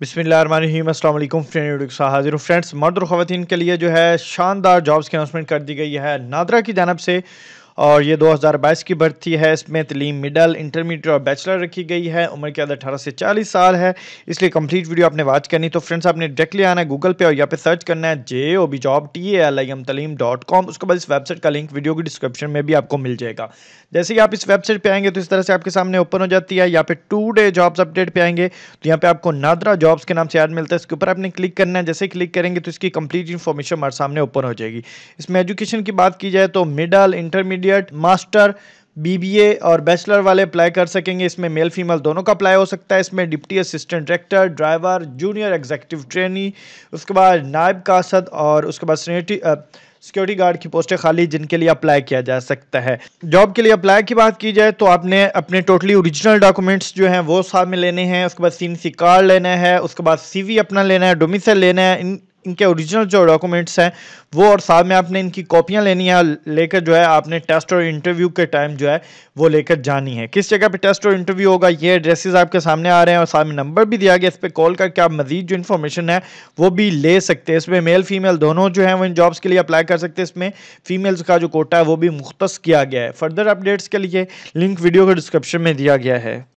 बिसमीम फ्रेंड हाजिर हूँ फ्रेंड्स मर्द और ख़वान के लिए जो है शानदार जॉब्स की अनाउंसमेंट कर दी गई है नादरा की जानब से और ये 2022 की भर्ती है इसमें तलीम मिडल इंटरमीडिएट और बैचलर रखी गई है उम्र की आदत अठारह से चालीस साल है इसलिए कंप्लीट वीडियो आपने वॉच करनी तो फ्रेंड्स आपने डायरेक्टली आना है गूगल पे और यहाँ पे सर्च करना है J O B job T L I M तलीम डॉट कॉम उसके बाद इस वेबसाइट का लिंक वीडियो की डिस्क्रिप्शन में भी आपको मिल जाएगा जैसे ही आप इस वेबसाइट पर आएंगे तो इस तरह से आपके सामने ओपन हो जाती है यहाँ पे टू डे जॉब्स अपडेट पर आएंगे तो यहाँ पे आपको नादरा जॉब्स के नाम से ऐड मिलता है इसके ऊपर आपने क्लिक करना है जैसे क्लिक करेंगे तो इसकी कंप्लीट इन्फॉर्मेशन हमारे सामने ओपन हो जाएगी इसमें एजुकेशन की बात की जाए तो middle intermediate intermediate master BBA और बैचलर वाले अप्लाई कर सकेंगे इसमें मेल फीमेल दोनों का अप्लाई हो सकता है इसमें deputy assistant director driver junior executive trainee उसके बाद नायब कासद और उसके बाद सीनियरिटी सिक्योरिटी गार्ड की पोस्टें खाली जिनके लिए अप्लाई किया जा सकता है जॉब के लिए अप्लाई की बात की जाए तो आपने अपने टोटली ओरिजिनल डॉक्यूमेंट्स जो हैं वो साथ में लेने हैं उसके बाद सीन सी कार्ड लेना है उसके बाद सीवी अपना लेना है डोमिसल लेना है इन इनके ओरिजिनल जो डॉक्यूमेंट्स हैं वो और साथ में आपने इनकी कॉपियाँ लेनी है लेकर जो है आपने टेस्ट और इंटरव्यू के टाइम जो है वो लेकर जानी है किस जगह पे टेस्ट और इंटरव्यू होगा ये एड्रेसेस आपके सामने आ रहे हैं और साथ में नंबर भी दिया गया इस पर कॉल करके आप मजीद जो इन्फॉर्मेशन है वो भी ले सकते हैं इसमें मेल फीमेल दोनों जो है वो इन जॉब्स के लिए अप्लाई कर सकते हैं इसमें फीमेल्स का जो कोटा है वो भी मुख्त किया गया है फर्दर अपडेट्स के लिए लिंक वीडियो को डिस्क्रिप्शन में दिया गया है